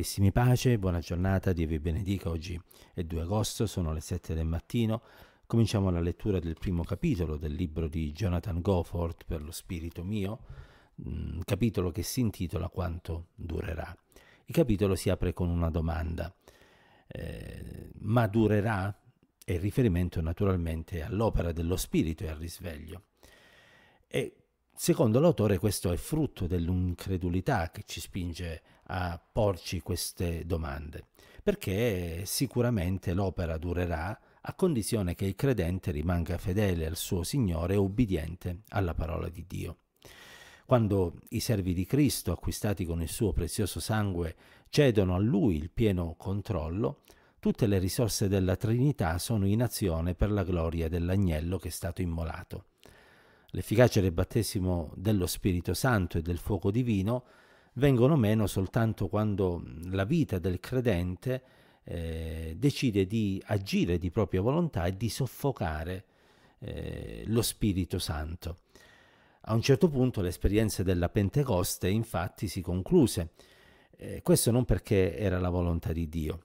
Carissimi pace, buona giornata, Dio vi benedica. Oggi è 2 agosto, sono le 7 del mattino. Cominciamo la lettura del primo capitolo del libro di Jonathan Goforth per lo spirito mio, un mm, capitolo che si intitola Quanto durerà. Il capitolo si apre con una domanda. Eh, ma durerà? E riferimento naturalmente all'opera dello spirito e al risveglio. E secondo l'autore questo è frutto dell'incredulità che ci spinge a a porci queste domande, perché sicuramente l'opera durerà a condizione che il credente rimanga fedele al suo Signore e ubbidiente alla parola di Dio. Quando i servi di Cristo, acquistati con il suo prezioso sangue, cedono a Lui il pieno controllo, tutte le risorse della Trinità sono in azione per la gloria dell'agnello che è stato immolato. L'efficacia del battesimo dello Spirito Santo e del fuoco divino vengono meno soltanto quando la vita del credente eh, decide di agire di propria volontà e di soffocare eh, lo Spirito Santo. A un certo punto l'esperienza della Pentecoste infatti si concluse, eh, questo non perché era la volontà di Dio,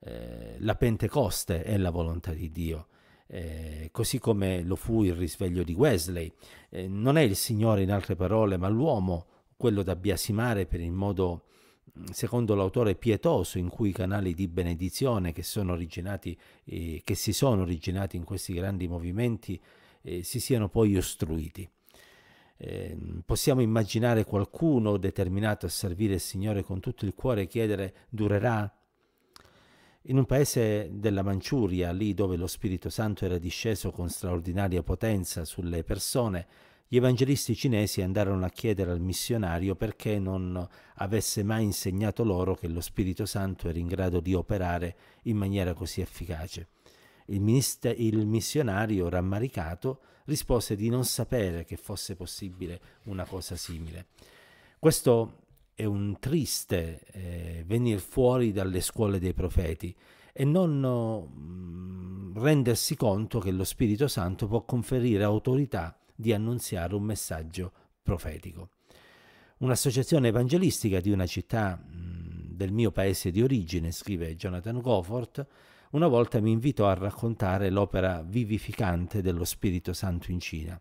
eh, la Pentecoste è la volontà di Dio, eh, così come lo fu il risveglio di Wesley. Eh, non è il Signore, in altre parole, ma l'uomo quello da biasimare per il modo, secondo l'autore, pietoso in cui i canali di benedizione che, eh, che si sono originati in questi grandi movimenti eh, si siano poi ostruiti. Eh, possiamo immaginare qualcuno determinato a servire il Signore con tutto il cuore chiedere durerà? In un paese della Manciuria, lì dove lo Spirito Santo era disceso con straordinaria potenza sulle persone, gli evangelisti cinesi andarono a chiedere al missionario perché non avesse mai insegnato loro che lo Spirito Santo era in grado di operare in maniera così efficace. Il, minist- il missionario, rammaricato, rispose di non sapere che fosse possibile una cosa simile. Questo è un triste eh, venir fuori dalle scuole dei profeti e non oh, rendersi conto che lo Spirito Santo può conferire autorità di annunziare un messaggio profetico. Un'associazione evangelistica di una città mm, del mio paese di origine, scrive Jonathan Goforth, una volta mi invitò a raccontare l'opera vivificante dello Spirito Santo in Cina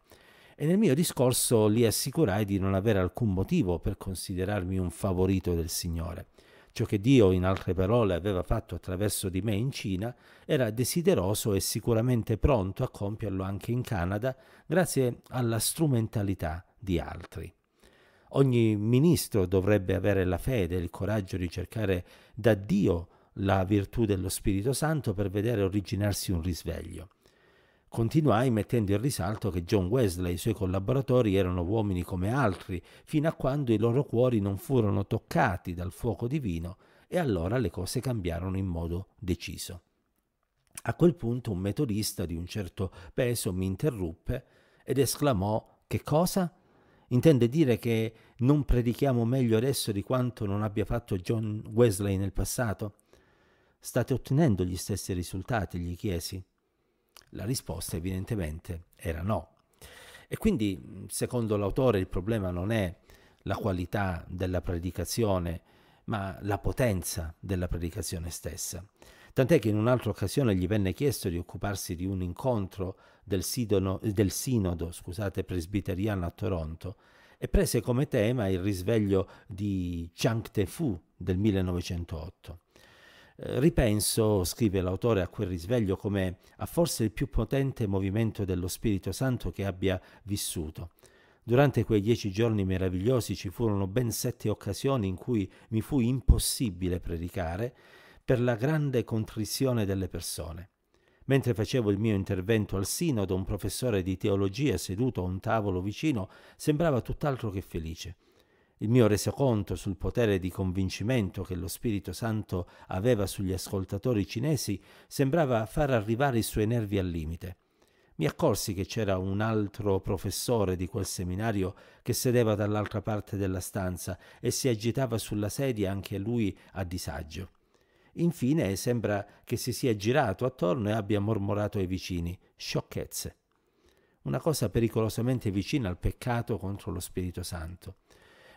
e nel mio discorso li assicurai di non avere alcun motivo per considerarmi un favorito del Signore. Ciò che Dio, in altre parole, aveva fatto attraverso di me in Cina, era desideroso e sicuramente pronto a compierlo anche in Canada, grazie alla strumentalità di altri. Ogni ministro dovrebbe avere la fede e il coraggio di cercare da Dio la virtù dello Spirito Santo per vedere originarsi un risveglio. Continuai mettendo in risalto che John Wesley e i suoi collaboratori erano uomini come altri, fino a quando i loro cuori non furono toccati dal fuoco divino e allora le cose cambiarono in modo deciso. A quel punto un metodista di un certo peso mi interruppe ed esclamò che cosa? Intende dire che non predichiamo meglio adesso di quanto non abbia fatto John Wesley nel passato? State ottenendo gli stessi risultati? gli chiesi. La risposta evidentemente era no. E quindi, secondo l'autore, il problema non è la qualità della predicazione, ma la potenza della predicazione stessa. Tant'è che in un'altra occasione gli venne chiesto di occuparsi di un incontro del, sidono, del sinodo scusate, presbiteriano a Toronto e prese come tema il risveglio di Chang Te-fu del 1908. Eh, ripenso, scrive l'autore, a quel risveglio come a forse il più potente movimento dello Spirito Santo che abbia vissuto. Durante quei dieci giorni meravigliosi ci furono ben sette occasioni in cui mi fu impossibile predicare per la grande contrizione delle persone. Mentre facevo il mio intervento al sinodo, un professore di teologia seduto a un tavolo vicino sembrava tutt'altro che felice il mio resoconto sul potere di convincimento che lo Spirito Santo aveva sugli ascoltatori cinesi sembrava far arrivare i suoi nervi al limite. Mi accorsi che c'era un altro professore di quel seminario che sedeva dall'altra parte della stanza e si agitava sulla sedia anche lui a disagio. Infine sembra che si sia girato attorno e abbia mormorato ai vicini sciocchezze. Una cosa pericolosamente vicina al peccato contro lo Spirito Santo.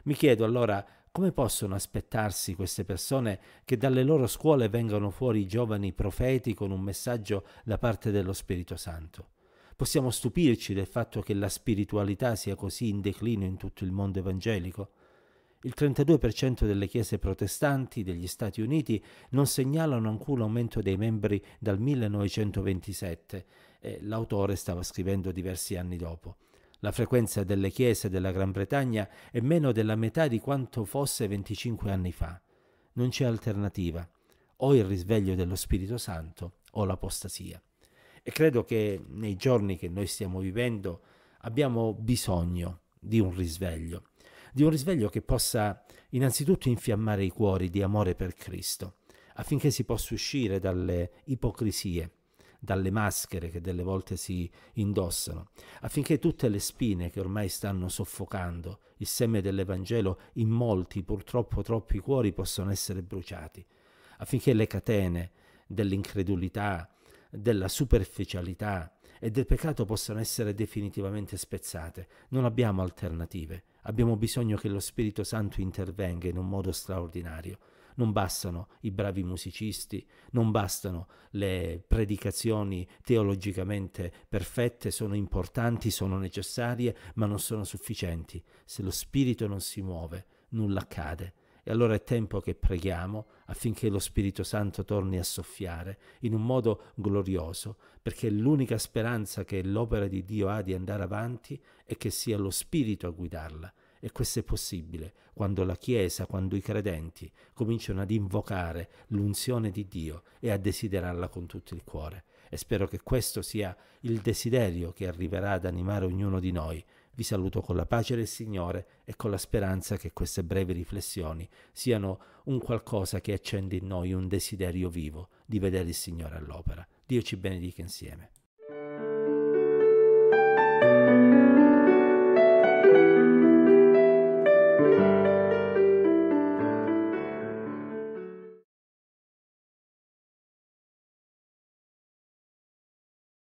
Mi chiedo allora come possono aspettarsi queste persone che dalle loro scuole vengano fuori giovani profeti con un messaggio da parte dello Spirito Santo? Possiamo stupirci del fatto che la spiritualità sia così in declino in tutto il mondo evangelico? Il 32% delle chiese protestanti degli Stati Uniti non segnalano alcun aumento dei membri dal 1927 e l'autore stava scrivendo diversi anni dopo. La frequenza delle chiese della Gran Bretagna è meno della metà di quanto fosse 25 anni fa. Non c'è alternativa, o il risveglio dello Spirito Santo o l'apostasia. E credo che nei giorni che noi stiamo vivendo abbiamo bisogno di un risveglio, di un risveglio che possa innanzitutto infiammare i cuori di amore per Cristo, affinché si possa uscire dalle ipocrisie dalle maschere che delle volte si indossano, affinché tutte le spine che ormai stanno soffocando il seme dell'Evangelo in molti, purtroppo troppi cuori possano essere bruciati, affinché le catene dell'incredulità, della superficialità e del peccato possano essere definitivamente spezzate. Non abbiamo alternative, abbiamo bisogno che lo Spirito Santo intervenga in un modo straordinario. Non bastano i bravi musicisti, non bastano le predicazioni teologicamente perfette, sono importanti, sono necessarie, ma non sono sufficienti. Se lo spirito non si muove, nulla accade. E allora è tempo che preghiamo affinché lo Spirito Santo torni a soffiare in un modo glorioso, perché l'unica speranza che l'opera di Dio ha di andare avanti è che sia lo Spirito a guidarla e questo è possibile quando la Chiesa, quando i credenti cominciano ad invocare l'unzione di Dio e a desiderarla con tutto il cuore. E spero che questo sia il desiderio che arriverà ad animare ognuno di noi. Vi saluto con la pace del Signore e con la speranza che queste brevi riflessioni siano un qualcosa che accende in noi un desiderio vivo di vedere il Signore all'opera. Dio ci benedica insieme.